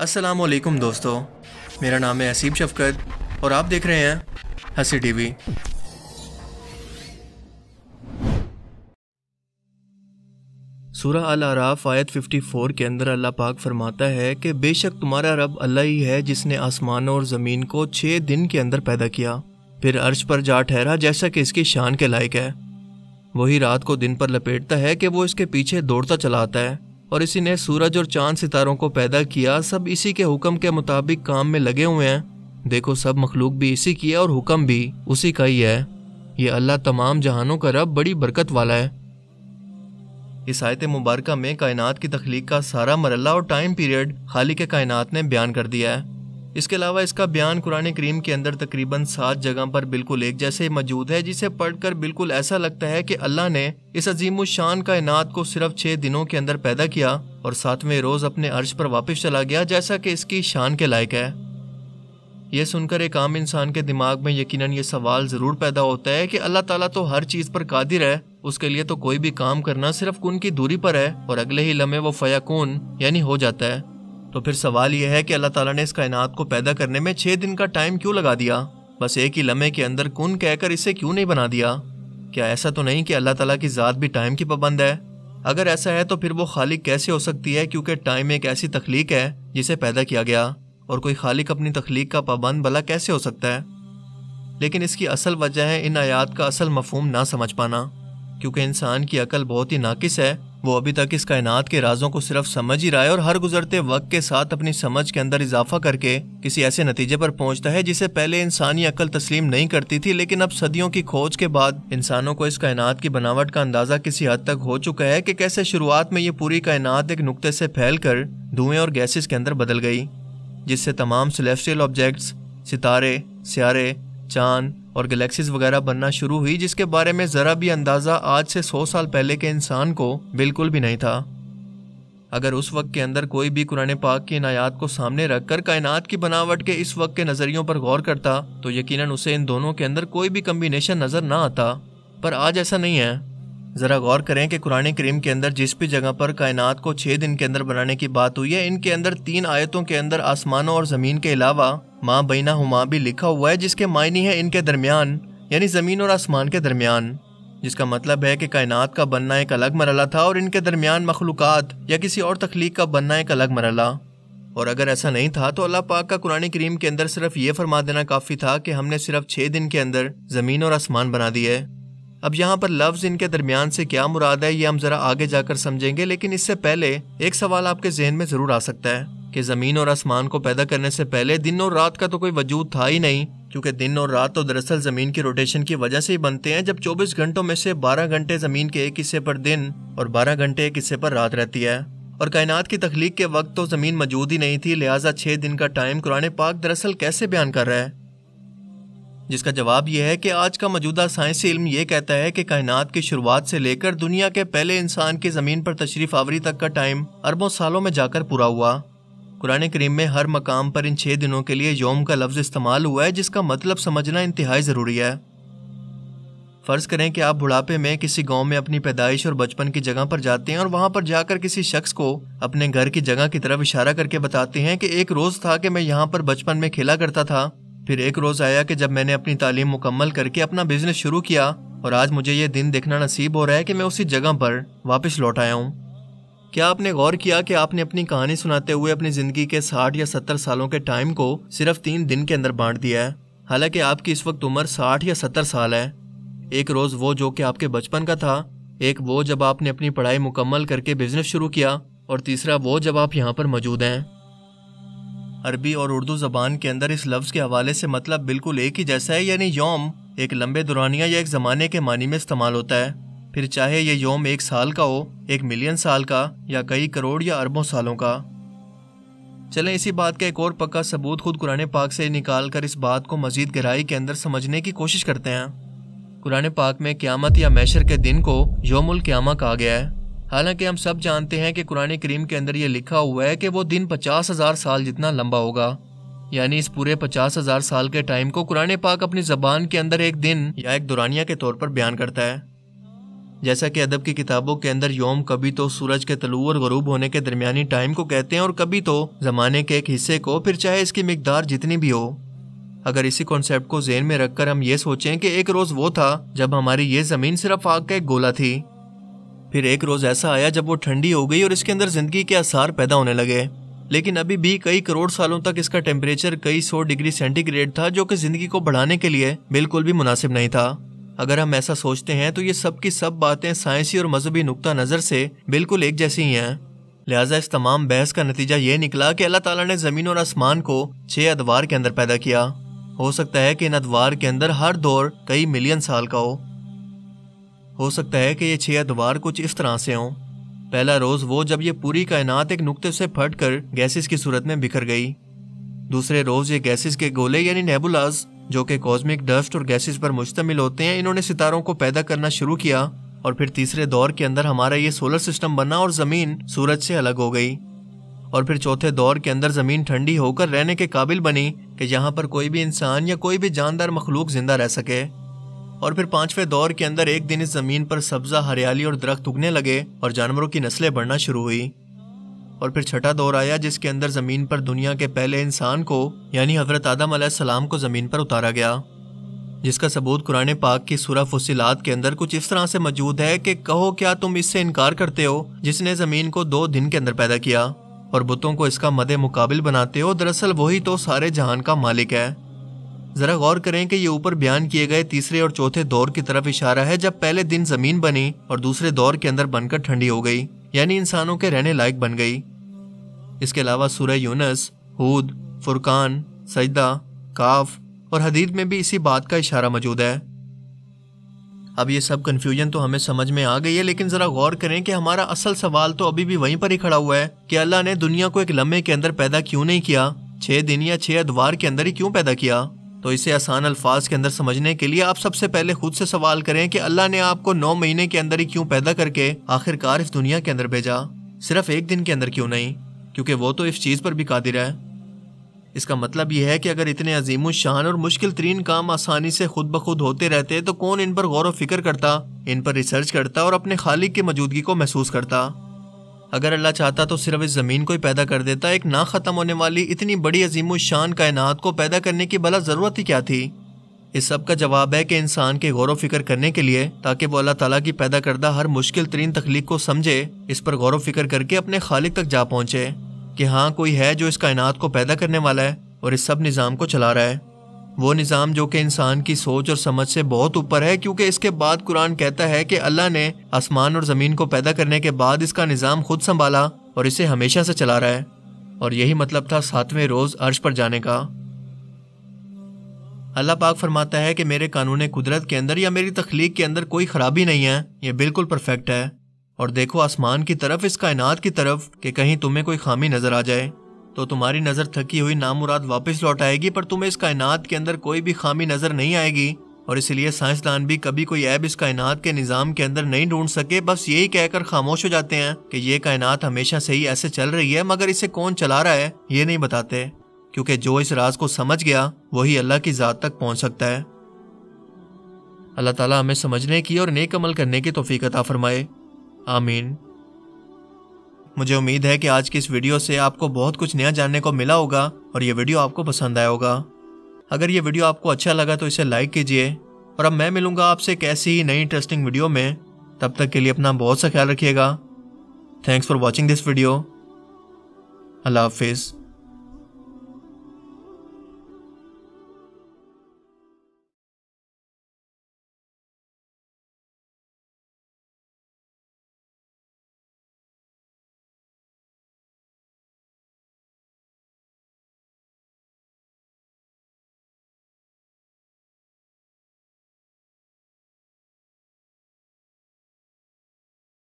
असलम दोस्तों मेरा नाम है असीब शफकत और आप देख रहे हैं हसी टीवी सूरह अल आराफ आयत 54 के अंदर अल्लाह पाक फरमाता है कि बेशक तुम्हारा रब अल्लाह ही है जिसने आसमान और ज़मीन को छः दिन के अंदर पैदा किया फिर अर्श पर जा ठहरा जैसा कि इसकी शान के लायक है वही रात को दिन पर लपेटता है कि वो इसके पीछे दौड़ता चला आता है और इसी ने सूरज और चांद सितारों को पैदा किया सब इसी के हुक्म के मुताबिक काम में लगे हुए हैं देखो सब मखलूक भी इसी की है और हुक्म भी उसी का ही है ये अल्लाह तमाम जहानों का रब बड़ी बरकत वाला है इस आयत मुबारक में कायनात की तख्लीक का सारा मरला और टाइम पीरियड खाली के कायनात ने बयान कर दिया है इसके अलावा इसका बयान कुरान करीम के अंदर तकरीबन सात जगह पर बिल्कुल एक जैसे मौजूद है जिसे पढ़कर बिल्कुल ऐसा लगता है कि अल्लाह ने इस अजीम शान कायनात को सिर्फ छह दिनों के अंदर पैदा किया और सातवें रोज अपने अर्श पर वापस चला गया जैसा कि इसकी शान के लायक है यह सुनकर एक आम इंसान के दिमाग में यकीन ये सवाल ज़रूर पैदा होता है कि अल्लाह ताला तो हर चीज़ पर कादिर है उसके लिए तो कोई भी काम करना सिर्फ कुन की दूरी पर है और अगले ही लम्हे वो फयाकून यानी हो जाता है तो फिर सवाल यह है कि अल्लाह ताला ने इस कायनात को पैदा करने में छः दिन का टाइम क्यों लगा दिया बस एक ही लम्हे के अंदर कुन कहकर इसे क्यों नहीं बना दिया क्या ऐसा तो नहीं कि अल्लाह ताला की ज़ात भी टाइम की पाबंद है अगर ऐसा है तो फिर वो खालिक कैसे हो सकती है क्योंकि टाइम एक ऐसी तख्लीक है जिसे पैदा किया गया और कोई खालिक अपनी तख्लीक का पाबंद भला कैसे हो सकता है लेकिन इसकी असल वजह है इन आयात का असल मफहम ना समझ पाना क्योंकि इंसान की अकल बहुत ही नाकिस है वो अभी तक इस कायनात के राजों को सिर्फ समझ ही रहा है और हर गुजरते वक्त के साथ अपनी समझ के अंदर इजाफा करके किसी ऐसे नतीजे पर पहुंचता है जिसे पहले इंसानी अकल तस्लीम नहीं करती थी लेकिन अब सदियों की खोज के बाद इंसानों को इस कायनात की बनावट का अंदाजा किसी हद तक हो चुका है कि कैसे शुरुआत में ये पूरी कायनात एक नुकते से फैल कर धुएं और गैसेज के अंदर बदल गई जिससे तमाम सेलेस्ट्रियल ऑब्जेक्ट्स सितारे स्यारे चांद और गलेक्सीज वगैरह बनना शुरू हुई जिसके बारे में ज़रा भी अंदाज़ा आज से सौ साल पहले के इंसान को बिल्कुल भी नहीं था अगर उस वक्त के अंदर कोई भी कुरान पाक की इनायात को सामने रखकर कायनात की बनावट के इस वक्त के नज़रियों पर गौर करता तो यकीनन उसे इन दोनों के अंदर कोई भी कम्बिनेशन नज़र ना आता पर आज ऐसा नहीं है ज़रा गौर करें कि कुरान करीम के अंदर जिस भी जगह पर कायनात को छः दिन के अंदर बनाने की बात हुई है इनके अंदर तीन आयतों के अंदर आसमानों और ज़मीन के अलावा माँ बैना हुमा भी लिखा हुआ है जिसके मायने है इनके दरमियान यानी ज़मीन और आसमान के दरमियान जिसका मतलब है कि कायनात का बनना एक अलग मरला था और इनके दरमियान मखलूक या किसी और तख्लीक का बनना एक अलग मरला और अगर ऐसा नहीं था तो अल्लाह पाक का कुरानी करीम के अंदर सिर्फ ये फरमा देना काफ़ी था कि हमने सिर्फ छः दिन के अंदर ज़मीन और आसमान बना दिए अब यहाँ पर लफ्ज़ इनके दरमियान से क्या मुराद है ये हम ज़रा आगे जाकर समझेंगे लेकिन इससे पहले एक सवाल आपके जहन में ज़रूर आ सकता है कि ज़मीन और आसमान को पैदा करने से पहले दिन और रात का तो कोई वजूद था ही नहीं क्योंकि दिन और रात तो दरअसल ज़मीन की रोटेशन की वजह से ही बनते हैं जब 24 घंटों में से 12 घंटे ज़मीन के एक हिस्से पर दिन और 12 घंटे एक हिस्से पर रात रहती है और कायनात की तख्लीक के वक्त तो ज़मीन मौजूद ही नहीं थी लिहाजा छह दिन का टाइम कुरान पाक दरअसल कैसे बयान कर रहा है जिसका जवाब यह है कि आज का मौजूदा साइंसी इल्म यह कहता है कि कायनात की शुरुआत से लेकर दुनिया के पहले इंसान की ज़मीन पर तशरीफ आवरी तक का टाइम अरबों सालों में जाकर पूरा हुआ कुरान करीम में हर मकाम पर इन छः दिनों के लिए योम का लफ्ज़ इस्तेमाल हुआ है जिसका मतलब समझना इंतहाई ज़रूरी है फ़र्ज़ करें कि आप बुढ़ापे में किसी गांव में अपनी पैदाइश और बचपन की जगह पर जाते हैं और वहां पर जाकर किसी शख्स को अपने घर की जगह की तरफ इशारा करके बताते हैं कि एक रोज़ था कि मैं यहाँ पर बचपन में खेला करता था फिर एक रोज़ आया कि जब मैंने अपनी तालीम मुकम्मल करके अपना बिजनेस शुरू किया और आज मुझे ये दिन देखना नसीब हो रहा है कि मैं उसी जगह पर वापस लौट आया हूँ क्या आपने गौर किया कि आपने अपनी कहानी सुनाते हुए अपनी जिंदगी के साठ या सत्तर सालों के टाइम को सिर्फ तीन दिन के अंदर बांट दिया है हालांकि आपकी इस वक्त उम्र साठ या सत्तर साल है एक रोज वो जो कि आपके बचपन का था एक वो जब आपने अपनी पढ़ाई मुकम्मल करके बिजनेस शुरू किया और तीसरा वो जब आप यहाँ पर मौजूद हैं अरबी और उर्दू जबान के अंदर इस लफ्ज़ के हवाले से मतलब बिल्कुल एक ही जैसा है यानी योम एक लंबे दुरानिया या एक ज़माने के मानी में इस्तेमाल होता है फिर चाहे ये योम एक साल का हो एक मिलियन साल का या कई करोड़ या अरबों सालों का चले इसी बात का एक और पक्का सबूत खुद कुरान पाक से निकाल कर इस बात को मजीद गहराई के अंदर समझने की कोशिश करते हैं कुरान पाक में क्यामत या मैशर के दिन को योमुल क्यामा कहा गया है हालांकि हम सब जानते हैं कि कुरान करीम के अंदर यह लिखा हुआ है कि वो दिन पचास हज़ार साल जितना लंबा होगा यानी इस पूरे पचास हज़ार साल के टाइम को कुरान पाक अपनी जबान के अंदर एक दिन या एक दुरानिया के तौर पर बयान करता है जैसा कि अदब की किताबों के अंदर योम कभी तो सूरज के तलू और गरूब होने के दरमियानी टाइम को कहते हैं और कभी तो जमाने के एक हिस्से को फिर चाहे इसकी मकदार जितनी भी हो अगर इसी कॉन्सेप्ट को जेन में रखकर हम ये सोचें कि एक रोज़ वो था जब हमारी ये ज़मीन सिर्फ आग का एक गोला थी फिर एक रोज़ ऐसा आया जब वो ठंडी हो गई और इसके अंदर ज़िंदगी के आसार पैदा होने लगे लेकिन अभी भी कई करोड़ सालों तक इसका टेम्परेचर कई सौ डिग्री सेंटीग्रेड था जो कि ज़िंदगी को बढ़ाने के लिए बिल्कुल भी मुनासिब नहीं था अगर हम ऐसा सोचते हैं तो ये सब की सब बातें साइंसी और मजहबी नुकता नज़र से बिल्कुल एक जैसी ही हैं लिहाजा इस तमाम बहस का नतीजा ये निकला कि अल्लाह ताला ने ज़मीन और आसमान को छः अदवार के अंदर पैदा किया हो सकता है कि इन अदवार के अंदर हर दौर कई मिलियन साल का हो हो सकता है कि ये छः अदवार कुछ इस तरह से हों पहला रोज़ वो जब ये पूरी कायनात एक नुकते से फट कर गैसेस की सूरत में बिखर गई दूसरे रोज़ ये गैसेस के गोले यानी नेबुलाज जो कि कॉस्मिक डस्ट और गैसेस पर मुश्तमिल होते हैं इन्होंने सितारों को पैदा करना शुरू किया और फिर तीसरे दौर के अंदर हमारा ये सोलर सिस्टम बना और ज़मीन सूरज से अलग हो गई और फिर चौथे दौर के अंदर ज़मीन ठंडी होकर रहने के काबिल बनी कि जहाँ पर कोई भी इंसान या कोई भी जानदार मखलूक ज़िंदा रह सके और फिर पाँचवें दौर के अंदर एक दिन इस ज़मीन पर सब्ज़ा हरियाली और दरख्त उगने लगे और जानवरों की नस्लें बढ़ना शुरू हुई और फिर छठा दौर आया जिसके अंदर ज़मीन पर दुनिया के पहले इंसान को यानी हज़रत आदम सलाम को ज़मीन पर उतारा गया जिसका सबूत कुरान पाक की सूरह फुसिलात के अंदर कुछ इस तरह से मौजूद है कि कहो क्या तुम इससे इनकार करते हो जिसने ज़मीन को दो दिन के अंदर पैदा किया और बुतों को इसका मदे मुकाबिल बनाते हो दरअसल वही तो सारे जहान का मालिक है ज़रा गौर करें कि ये ऊपर बयान किए गए तीसरे और चौथे दौर की तरफ इशारा है जब पहले दिन ज़मीन बनी और दूसरे दौर के अंदर बनकर ठंडी हो गई यानी इंसानों के रहने लायक बन गई इसके अलावा सूर्य यूनस हूद फुरकान सजदा काफ और हदीद में भी इसी बात का इशारा मौजूद है अब ये सब कन्फ्यूजन तो हमें समझ में आ गई है लेकिन ज़रा गौर करें कि हमारा असल सवाल तो अभी भी वहीं पर ही खड़ा हुआ है कि अल्लाह ने दुनिया को एक लम्हे के अंदर पैदा क्यों नहीं किया छः दिन या छः अदवार के अंदर ही क्यों पैदा किया तो इसे आसान अल्फाज के अंदर समझने के लिए आप सबसे पहले खुद से सवाल करें कि अल्लाह ने आपको नौ महीने के अंदर ही क्यों पैदा करके आखिरकार इस दुनिया के अंदर भेजा सिर्फ एक दिन के अंदर क्यों नहीं क्योंकि वो तो इस चीज़ पर भी कादिर है इसका मतलब यह है कि अगर इतने अजीम शान और मुश्किल तरीन काम आसानी से खुद ब खुद होते रहते तो कौन इन पर गौर व फिक्र करता इन पर रिसर्च करता और अपने खालिक की मौजूदगी को महसूस करता अगर अल्लाह चाहता तो सिर्फ इस ज़मीन को ही पैदा कर देता एक ना ख़त्म होने वाली इतनी बड़ी अजीम शान कायनात को पैदा करने की भला ज़रूरत ही क्या थी इस सब का जवाब है कि इंसान के गौर फिक्र करने के लिए ताकि वो अल्लाह ताला की पैदा करदा हर मुश्किल तरीन तख्लीक को समझे इस पर गौर फिक्र करके अपने खालिद तक जा पहुँचे कि हाँ कोई है जो इस कायनात को पैदा करने वाला है और इस सब निज़ाम को चला रहा है वो निज़ाम जो कि इंसान की सोच और समझ से बहुत ऊपर है क्योंकि इसके बाद कुरान कहता है कि अल्लाह ने आसमान और ज़मीन को पैदा करने के बाद इसका निज़ाम खुद संभाला और इसे हमेशा से चला रहा है और यही मतलब था सातवें रोज़ अर्श पर जाने का अल्लाह पाक फरमाता है कि मेरे कानून कुदरत के अंदर या मेरी तख्लीक के अंदर कोई ख़राबी नहीं है ये बिल्कुल परफेक्ट है और देखो आसमान की तरफ इस कायनात की तरफ कि कहीं तुम्हें कोई खामी नज़र आ जाए तो तुम्हारी नज़र थकी हुई नामुराद वापस लौट आएगी पर तुम्हें इस कायनात के अंदर कोई भी खामी नज़र नहीं आएगी और इसलिए साइंसदान भी कभी कोई ऐब इस कायनात के निज़ाम के अंदर नहीं ढूंढ सके बस यही कहकर खामोश हो जाते हैं कि ये कायनात हमेशा से ही ऐसे चल रही है मगर इसे कौन चला रहा है ये नहीं बताते क्योंकि जो इस राज को समझ गया वही अल्लाह की ज़ात तक पहुंच सकता है अल्लाह ताला हमें समझने की और नेक अमल करने की तोफ़ी अता फरमाए आमीन मुझे उम्मीद है कि आज की इस वीडियो से आपको बहुत कुछ नया जानने को मिला होगा और ये वीडियो आपको पसंद आया होगा अगर ये वीडियो आपको अच्छा लगा तो इसे लाइक कीजिए और अब मैं मिलूंगा आपसे एक ऐसी ही नई इंटरेस्टिंग वीडियो में तब तक के लिए अपना बहुत सा ख्याल रखिएगा thanks for watching this video अल्लाह हाफिज़